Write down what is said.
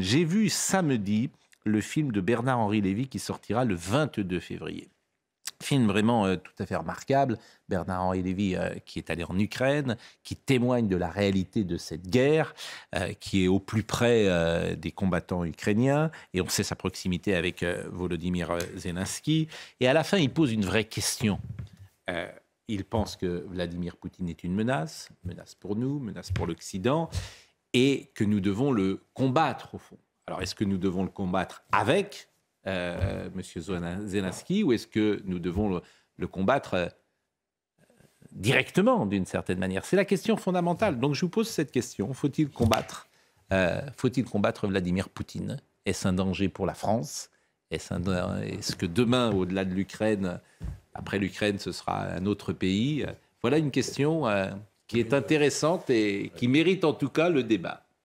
J'ai vu samedi le film de Bernard-Henri Lévy qui sortira le 22 février. Film vraiment euh, tout à fait remarquable. Bernard-Henri Lévy euh, qui est allé en Ukraine, qui témoigne de la réalité de cette guerre, euh, qui est au plus près des combattants ukrainiens, et on sait sa proximité avec Volodymyr Zelensky. Et à la fin, il pose une vraie question. il pense que Vladimir Poutine est une menace, menace pour nous, menace pour l'Occident et que nous devons le combattre au fond. Alors est-ce que nous devons le combattre avec euh, M. Zelensky ou est-ce que nous devons le, combattre euh, directement d'une certaine manière C'est la question fondamentale. Donc je vous pose cette question. Faut-il combattre, euh, faut-il combattre Vladimir Poutine Est-ce un danger pour la France Est-ce que demain, au-delà de l'Ukraine, après l'Ukraine, ce sera un autre pays Voilà une question qui est intéressante et qui mérite en tout cas le débat.